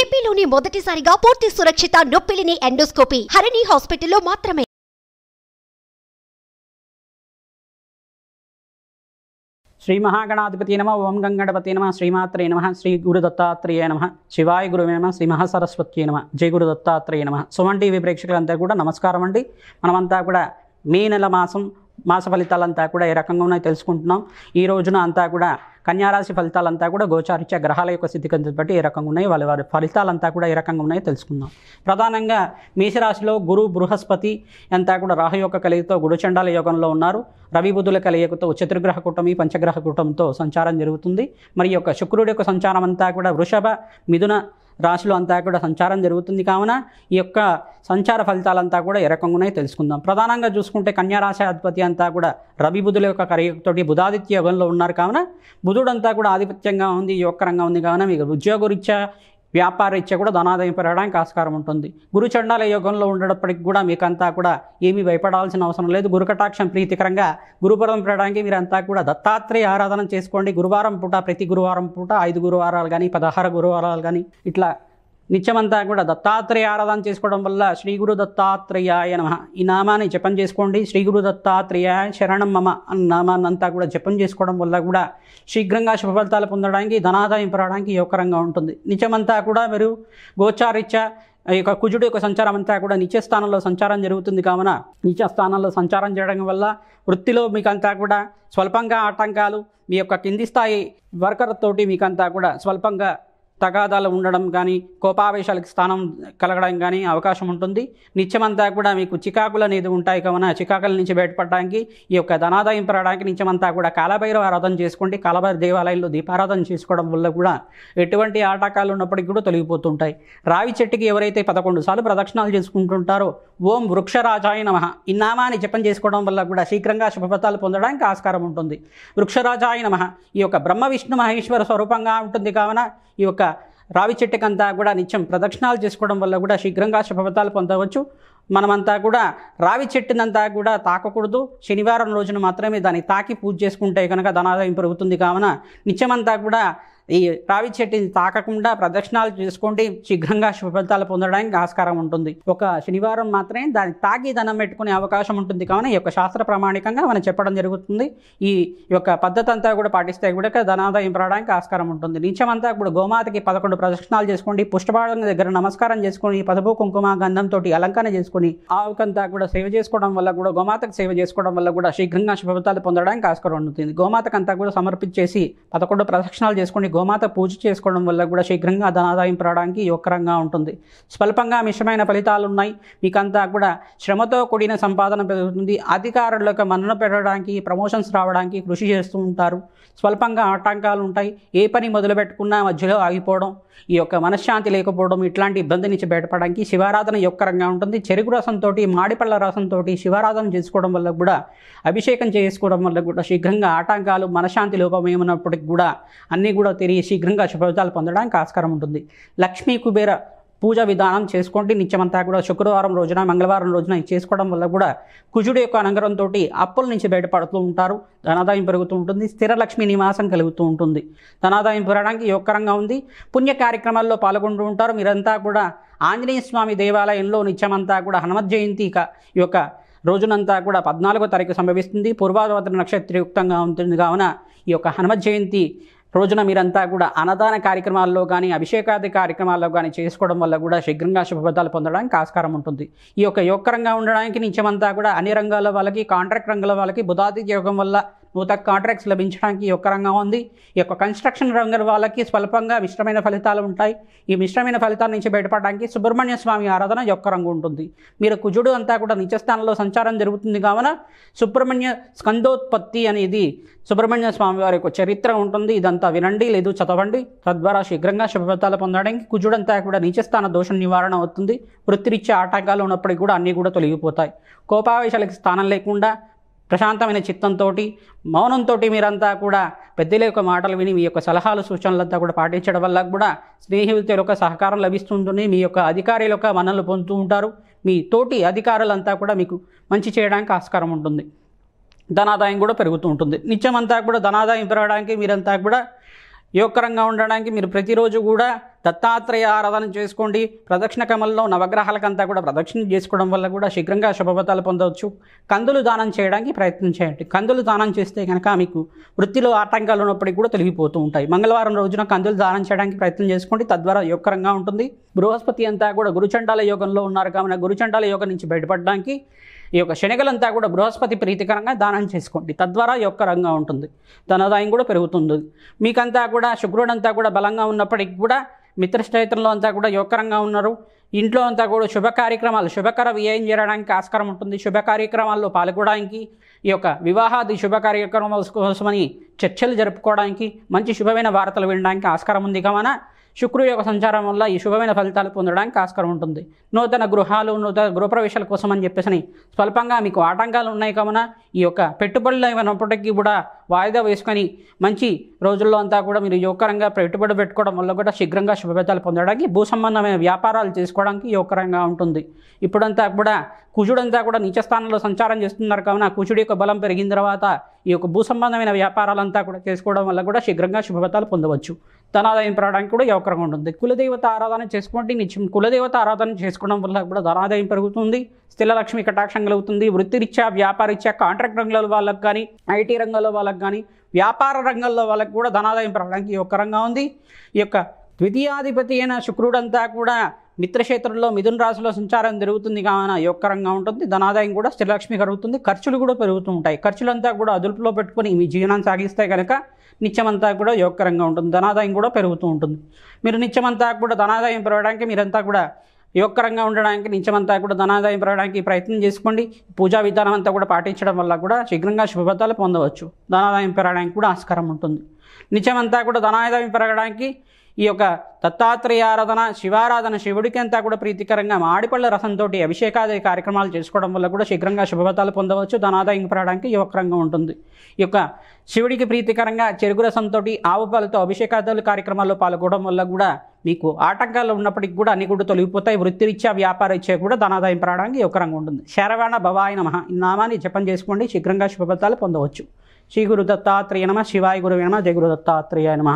ఏపీలోని మొదటిసారిగా పూర్తి సురక్షిత నొప్పిలిని ఎండోస్కోపీ హరిణి హాస్పిటల్లో మాత్రమే శ్రీ మహాగణాధిపతి నమ ఓం గంగణపతి నమ శ్రీమాత్రే నమ శ్రీ గురు దత్తాత్రేయ నమ శివాయ గురువే నమ శ్రీ మహాసరస్వతి నమ జయ గురు దత్తాత్రేయ నమ సుమన్ టీవీ ప్రేక్షకులంతా కూడా నమస్కారం అండి మనమంతా కూడా మే నెల మాసం మాస ఫలితాలంతా కూడా ఏ రకంగా ఉన్నాయో తెలుసుకుంటున్నాం ఈ రోజున అంతా కూడా కన్యారాశి ఫలితాలంతా కూడా గోచారించే గ్రహాల యొక్క స్థితిగతులు బట్టి ఏ రకంగా ఉన్నాయి వాళ్ళ వారి ఫలితాలంతా కూడా ఏ రకంగా ఉన్నాయో తెలుసుకుందాం ప్రధానంగా మేషరాశిలో గురు బృహస్పతి అంతా కూడా రాహు యొక్క కలయికతో గుడుచండాల యోగంలో ఉన్నారు రవి బుధుల కలియకతో చతుర్గ్రహ కూటమి పంచగ్రహ కూటమితో సంచారం జరుగుతుంది మరి యొక్క శుక్రుడి యొక్క సంచారం అంతా కూడా వృషభ మిథున రాశిలో అంతా కూడా సంచారం జరుగుతుంది కావున ఈ యొక్క సంచార ఫలితాలంతా కూడా ఏ ఉన్నాయి తెలుసుకుందాం ప్రధానంగా చూసుకుంటే కన్యారాశి అధిపతి అంతా కూడా రవి బుధుల యొక్క కలయికతోటి బుధాదిత్య యోగంలో ఉన్నారు కావున బుధుడంతా కూడా ఆధిపత్యంగా ఉంది యువకరంగా రంగం ఉంది కావున మీకు రీత్యా వ్యాపార ఇచ్చా కూడా ధనాదాయం పెరగడానికి ఆస్కారం ఉంటుంది గురు చండాల యోగంలో ఉండేటప్పటికి కూడా మీకంతా కూడా ఏమీ భయపడాల్సిన అవసరం లేదు గురుకటాక్షం ప్రీతికరంగా గురుపరం పెరగడానికి మీరంతా కూడా దత్తాత్రేయ ఆరాధన చేసుకోండి గురువారం పూట ప్రతి గురువారం పూట ఐదు గురువారాలు కానీ పదహారు గురువారాలు కానీ ఇట్లా నిత్యమంతా కూడా దత్తాత్రేయ ఆరాధన చేసుకోవడం వల్ల శ్రీ గురు దత్తాత్రేయాయ నమ ఈ నామాన్ని జపం చేసుకోండి శ్రీ గురు దత్తాత్రేయ శరణం మమ అన్న నామాన్ని అంతా కూడా జపం చేసుకోవడం వల్ల కూడా శీఘ్రంగా శుభ ఫలితాలు పొందడానికి ధనాదాయం పెరగడానికి యోగకరంగా ఉంటుంది నిత్యమంతా కూడా మీరు గోచారిత్య ఈ యొక్క కుజుడు యొక్క సంచారం అంతా కూడా నిత్య స్థానంలో సంచారం జరుగుతుంది కావున నిత్య స్థానంలో సంచారం చేయడం వల్ల వృత్తిలో మీకంతా కూడా స్వల్పంగా ఆటంకాలు మీ యొక్క కింది స్థాయి వర్కర్ తోటి మీకంతా కూడా స్వల్పంగా తగాదాలు ఉండడం కానీ కోపావేశాలకు స్థానం కలగడం కానీ అవకాశం ఉంటుంది నిత్యమంతా కూడా మీకు చికాకులు అనేది ఉంటాయి కావున చికాకుల నుంచి బయటపడడానికి ఈ యొక్క ధనాదాయం పెరగడానికి నిత్యమంతా కూడా కాలభైరవ ఆరాధన చేసుకోండి కాలభైర దేవాలయంలో దీపారాధన చేసుకోవడం వల్ల కూడా ఎటువంటి ఆటకాలు ఉన్నప్పటికీ కూడా తొలగిపోతుంటాయి రావి చెట్టుకి ఎవరైతే పదకొండు సార్లు ప్రదక్షిణాలు చేసుకుంటుంటారో ఓం వృక్షరాజాయ నమ ఈ నామాన్ని జపం చేసుకోవడం వల్ల కూడా శీఘ్రంగా శుభఫలాలు పొందడానికి ఆస్కారం ఉంటుంది వృక్షరాజాయ నమ ఈ యొక్క బ్రహ్మ విష్ణు మహేశ్వర స్వరూపంగా ఉంటుంది కావున ఈ యొక్క రావి చెట్టుకంతా కూడా నిత్యం ప్రదక్షిణాలు చేసుకోవడం వల్ల కూడా శీఘ్రంగా శుభఫలితాలు పొందవచ్చు మనమంతా కూడా రావి చెట్టునంతా కూడా తాకకూడదు శనివారం రోజున మాత్రమే దాన్ని తాకి పూజ చేసుకుంటే కనుక ధనాదాయం పెరుగుతుంది కావున నిత్యమంతా కూడా ఈ రావి చెట్టి తాకకుండా ప్రదక్షిణాలు చేసుకోండి శీఘ్రంగా శుభఫలితాలు పొందడానికి ఆస్కారం ఉంటుంది ఒక శనివారం మాత్రమే దాన్ని తాకి దనం పెట్టుకునే అవకాశం ఉంటుంది కావున ఈ యొక్క శాస్త్ర ప్రామాణికంగా మనం చెప్పడం జరుగుతుంది ఈ యొక్క పద్ధతి అంతా కూడా పాటిస్తే కూడా ధనాదాయం పడడానికి ఆస్కారం ఉంటుంది నిత్యమంతా ఇప్పుడు గోమాతకి పదకొండు ప్రదక్షిణాలు చేసుకోండి పుష్పభాగం దగ్గర నమస్కారం చేసుకుని పసుపు కుంకుమ గంధంతో అలంకరణ చేసుకుని ఆవుకంతా కూడా సేవ చేసుకోవడం వల్ల కూడా గోమాతకు సేవ చేసుకోవడం వల్ల కూడా శీఘ్రంగా శుభఫలితాలు పొందడానికి ఆస్కారం ఉంటుంది గోమాతకంతా కూడా సమర్పించేసి పదకొండు ప్రదక్షిణాలు చేసుకుని గోమాత పూజ చేసుకోవడం వల్ల కూడా శీఘ్రంగా ధనాదాయం పెరగడానికి యోగకరంగా ఉంటుంది స్వల్పంగా మిశ్రమైన ఫలితాలు ఉన్నాయి మీకంతా కూడా శ్రమతో కూడిన సంపాదన పెరుగుతుంది అధికారుల యొక్క మన్నన పెట్టడానికి ప్రమోషన్స్ రావడానికి కృషి చేస్తూ ఉంటారు స్వల్పంగా ఆటంకాలు ఉంటాయి ఏ పని మొదలు పెట్టుకున్నా మధ్యలో ఆగిపోవడం ఈ యొక్క మనశ్శాంతి లేకపోవడం ఇట్లాంటి ఇబ్బంది నుంచి బయటపడడానికి శివారాధన యొక్కరంగా ఉంటుంది చెరుకు రసంతో మాడిపళ్ళ రసంతో శివారాధన చేసుకోవడం వల్ల కూడా అభిషేకం చేసుకోవడం వల్ల కూడా శీఘ్రంగా ఆటంకాలు మనశ్శాంతి లోపమేమైనప్పటికి కూడా అన్నీ కూడా తిరిగి శీఘ్రంగా శుభఫలితాలు పొందడానికి ఆస్కారం ఉంటుంది లక్ష్మీ కుబేర పూజ విధానం చేసుకోండి నిత్యమంతా కూడా శుక్రవారం రోజున మంగళవారం రోజున చేసుకోవడం వల్ల కూడా కుజుడు యొక్క అనుగ్రహంతో అప్పుల నుంచి బయటపడుతూ ఉంటారు ధనాదాయం పెరుగుతూ ఉంటుంది స్థిర లక్ష్మి నివాసం కలుగుతూ ఉంటుంది ధనాదాయం పెరగడానికి యోగకరంగా ఉంది పుణ్య కార్యక్రమాల్లో పాల్గొంటూ ఉంటారు మీరంతా కూడా ఆంజనేయ స్వామి దేవాలయంలో నిత్యమంతా కూడా హనుమత్ జయంతి యొక్క రోజునంతా కూడా పద్నాలుగో తారీఖు సంభవిస్తుంది పూర్వాభద్ర నక్షత్రయుక్తంగా ఉంటుంది కావున ఈ యొక్క హనుమత్ జయంతి రోజున మీరంతా కూడా అన్నదాన కార్యక్రమాల్లో కానీ అభిషేకాది కార్యక్రమాల్లో కానీ చేసుకోవడం వల్ల కూడా శీఘ్రంగా శుభఫలితాలు పొందడానికి ఆస్కారం ఉంటుంది ఈ యొక్క యోగకరంగా ఉండడానికి నిత్యమంతా కూడా అన్ని రంగాల వాళ్ళకి కాంట్రాక్ట్ రంగాల వాళ్ళకి బుధాది యోగం వల్ల నూతన కాంట్రాక్ట్స్ లభించడానికి ఒక రంగం ఉంది ఈ యొక్క కన్స్ట్రక్షన్ రంగం వాళ్ళకి స్వల్పంగా మిశ్రమైన ఫలితాలు ఉంటాయి ఈ మిశ్రమైన ఫలితాల నుంచి బయటపడడానికి సుబ్రహ్మణ్య స్వామి ఆరాధన యొక్క రంగు ఉంటుంది మీరు కుజుడు అంతా కూడా నిత్యస్థానంలో సంచారం జరుగుతుంది కావున సుబ్రహ్మణ్య స్కందోత్పత్తి అనేది సుబ్రహ్మణ్య స్వామి వారి యొక్క చరిత్ర ఉంటుంది ఇదంతా వినండి లేదు చదవండి తద్వారా శీఘ్రంగా శుభఫలితాలు పొందడానికి కుజుడంతా కూడా నీచస్థాన దోష నివారణ అవుతుంది వృత్తిరీత్యా ఆటంకాలు ఉన్నప్పటికీ కూడా అన్నీ కూడా తొలగిపోతాయి కోపావేశాలకు స్థానం లేకుండా ప్రశాంతమైన చిత్తంతో మౌనంతో మీరంతా కూడా పెద్దల యొక్క మాటలు విని మీ యొక్క సలహాలు సూచనలంతా కూడా పాటించడం వల్ల కూడా స్నేహితుల యొక్క సహకారం లభిస్తుంటుంది మీ యొక్క అధికారుల యొక్క మనల్ని పొందుతూ ఉంటారు మీ తోటి అధికారులంతా కూడా మీకు మంచి చేయడానికి ఆస్కారం ఉంటుంది ధనాదాయం కూడా పెరుగుతూ ఉంటుంది నిత్యం అంతా కూడా ధనాదాయం పెరగడానికి మీరంతా కూడా యోగకరంగా ఉండడానికి మీరు ప్రతిరోజు కూడా దత్తాత్రేయ ఆరాధన చేసుకోండి ప్రదక్షిణ కమల్లో నవగ్రహాలకంతా కూడా ప్రదక్షిణ చేసుకోవడం వల్ల కూడా శీఘ్రంగా శుభఫతాలు పొందవచ్చు కందులు దానం చేయడానికి ప్రయత్నం చేయండి కందులు దానం చేస్తే కనుక మీకు వృత్తిలో ఆటంకాలు ఉన్నప్పటికీ కూడా తొలగిపోతూ ఉంటాయి మంగళవారం రోజున కందులు దానం చేయడానికి ప్రయత్నం చేసుకోండి తద్వారా యోగకరంగా ఉంటుంది బృహస్పతి అంతా కూడా గురుచండాల యోగంలో ఉన్నారు కావున గురుచండాల యోగం నుంచి బయటపడడానికి ఈ యొక్క శనగలంతా కూడా బృహస్పతి ప్రీతికరంగా దానం చేసుకోండి తద్వారా ఈ యొక్క రంగా ఉంటుంది ధనదాయం కూడా పెరుగుతుంది మీకంతా కూడా శుక్రుడంతా కూడా బలంగా ఉన్నప్పటికీ కూడా మిత్రస్నేహితుల్లో అంతా కూడా యువకరంగా ఉన్నారు ఇంట్లో అంతా కూడా శుభ కార్యక్రమాలు శుభకర వ్యయం చేయడానికి ఆస్కారం ఉంటుంది శుభ కార్యక్రమాల్లో పాల్గొనడానికి ఈ యొక్క వివాహాది శుభ కార్యక్రమాల కోసమని చర్చలు జరుపుకోవడానికి మంచి శుభమైన వార్తలు వినడానికి ఆస్కారం ఉంది కావున శుక్రుడు యొక్క సంచారం వల్ల ఈ శుభమైన ఫలితాలు పొందడానికి ఆస్కారం ఉంటుంది నూతన గృహాలు నూతన గృహప్రవేశాల కోసం అని చెప్పేసి స్వల్పంగా మీకు ఆటంకాలు ఉన్నాయి కావున ఈ యొక్క పెట్టుబడులు ఏమైనప్పటికీ కూడా వాయిదా వేసుకొని మంచి రోజుల్లో అంతా కూడా మీరు యువకరంగా పెట్టుబడి పెట్టుకోవడం వల్ల కూడా శీఘ్రంగా శుభఫలితాలు పొందడానికి భూ సంబంధమైన వ్యాపారాలు చేసుకోవడానికి యువకరంగా ఉంటుంది ఇప్పుడంతా కూడా కుజుడంతా కూడా నీచస్థానంలో సంచారం చేస్తున్నారు కావున కుజుడు యొక్క బలం పెరిగిన తర్వాత ఈ యొక్క భూ సంబంధమైన వ్యాపారాలంతా కూడా చేసుకోవడం వల్ల కూడా శీఘ్రంగా శుభఫలితాలు పొందవచ్చు ధనాదాయం పెరగడానికి కూడా అవకరంగా ఉంటుంది కులదేవత ఆరాధన చేసుకోండి నిత్యం కులదేవత ఆరాధన చేసుకోవడం వల్ల కూడా ధనాదాయం పెరుగుతుంది స్థిరలక్ష్మి కటాక్షం కలుగుతుంది వృత్తిరీత్యా వ్యాపారరీత్యా కాంట్రాక్ట్ రంగంలో వాళ్ళకు కానీ ఐటీ రంగంలో వాళ్ళకు కానీ వ్యాపార రంగంలో వాళ్ళకు కూడా ధనాదాయం పెరగడానికి రంగా ఉంది ఈ యొక్క ద్వితీయాధిపతి అయిన శుక్రుడంతా కూడా మిత్రక్షేత్రంలో మిథున రాశిలో సంచారం జరుగుతుంది కావున యోగకరంగా ఉంటుంది ధనాదాయం కూడా స్థిరలక్ష్మి కలుగుతుంది ఖర్చులు కూడా పెరుగుతూ ఉంటాయి ఖర్చులంతా కూడా అదుపులో పెట్టుకుని మీ జీవనాన్ని సాగిస్తే కనుక నిత్యమంతా కూడా యోగకరంగా ఉంటుంది ధనాదాయం కూడా పెరుగుతూ ఉంటుంది మీరు నిత్యమంతా కూడా ధనాదాయం పెరగడానికి మీరంతా కూడా యోగకరంగా ఉండడానికి నిత్యమంతా కూడా ధనాదాయం పెరగడానికి ప్రయత్నం చేసుకోండి పూజా విధానం అంతా కూడా పాటించడం వల్ల కూడా శీఘ్రంగా శుభఫలితాలు పొందవచ్చు ధనాదాయం పెరగడానికి కూడా ఆస్కారం ఉంటుంది నిత్యమంతా కూడా ధనాదాయం పెరగడానికి ఈ యొక్క దత్తాత్రేయారాధన శివారాధన శివుడికి అంతా కూడా ప్రీతికరంగా మాడిపళ్ళ రసంతో అభిషేకాది కార్యక్రమాలు చేసుకోవడం వల్ల కూడా శీఘ్రంగా శుభఫతాలు పొందవచ్చు ధనాదాయం పడడానికి ఈ ఒక రంగం ఉంటుంది ఈ యొక్క శివుడికి ప్రీతికరంగా చెరుగు రసంతో ఆవు పాలతో అభిషేకాదులు కార్యక్రమాల్లో పాల్గొనడం వల్ల కూడా మీకు ఆటంకాలు ఉన్నప్పటికీ కూడా అన్ని కూడా తొలగిపోతాయి వృత్తిరీత్యా వ్యాపార ఇచ్చే కూడా ధనాదాయం పడడానికి ఈ ఒక రంగం ఉంటుంది శరవణ భవాయ నమ ఈ నామాన్ని జపం చేసుకోండి శీఘ్రంగా శుభఫతాలు పొందవచ్చు శ్రీ గురు దత్తాత్రేయ నమ శివాయ గురు నమ జయ గురు దత్తాత్రేయ నమ